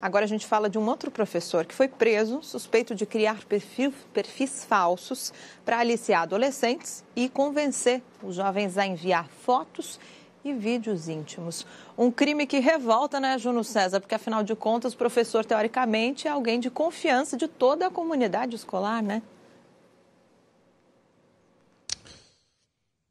Agora a gente fala de um outro professor que foi preso, suspeito de criar perfil, perfis falsos para aliciar adolescentes e convencer os jovens a enviar fotos e vídeos íntimos. Um crime que revolta, né, Juno César? Porque afinal de contas, o professor, teoricamente, é alguém de confiança de toda a comunidade escolar, né?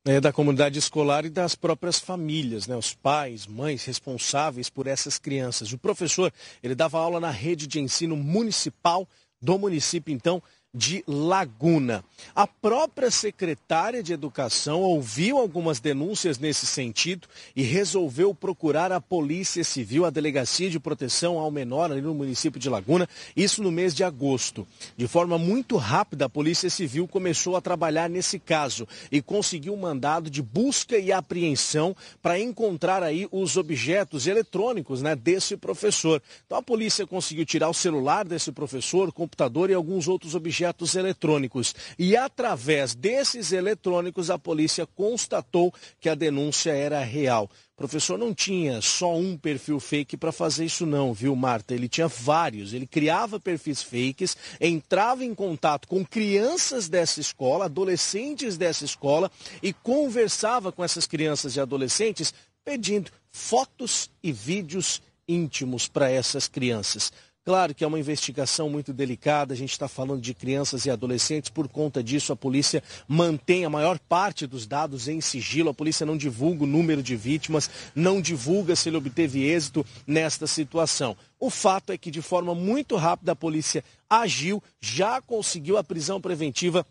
né, da comunidade escolar e das próprias famílias, né, os pais, mães responsáveis por essas crianças. O professor, ele dava aula na rede de ensino municipal do município, então, de Laguna. A própria secretária de Educação ouviu algumas denúncias nesse sentido e resolveu procurar a Polícia Civil, a Delegacia de Proteção ao Menor ali no município de Laguna, isso no mês de agosto. De forma muito rápida, a Polícia Civil começou a trabalhar nesse caso e conseguiu um mandado de busca e apreensão para encontrar aí os objetos eletrônicos né, desse professor. Então a polícia conseguiu tirar o celular desse professor, computador e alguns outros objetos objetos eletrônicos. E através desses eletrônicos, a polícia constatou que a denúncia era real. Professor não tinha só um perfil fake para fazer isso não, viu, Marta? Ele tinha vários. Ele criava perfis fakes, entrava em contato com crianças dessa escola, adolescentes dessa escola e conversava com essas crianças e adolescentes pedindo fotos e vídeos íntimos para essas crianças. Claro que é uma investigação muito delicada, a gente está falando de crianças e adolescentes, por conta disso a polícia mantém a maior parte dos dados em sigilo, a polícia não divulga o número de vítimas, não divulga se ele obteve êxito nesta situação. O fato é que de forma muito rápida a polícia agiu, já conseguiu a prisão preventiva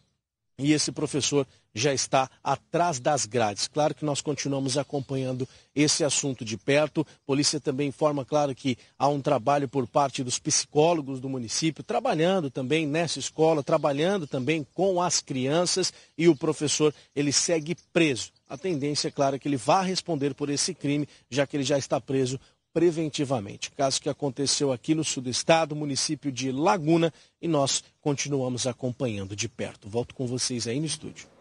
e esse professor já está atrás das grades. Claro que nós continuamos acompanhando esse assunto de perto. Polícia também informa, claro, que há um trabalho por parte dos psicólogos do município, trabalhando também nessa escola, trabalhando também com as crianças e o professor ele segue preso. A tendência, é claro, é que ele vá responder por esse crime, já que ele já está preso preventivamente. Caso que aconteceu aqui no sul do estado, município de Laguna, e nós continuamos acompanhando de perto. Volto com vocês aí no estúdio.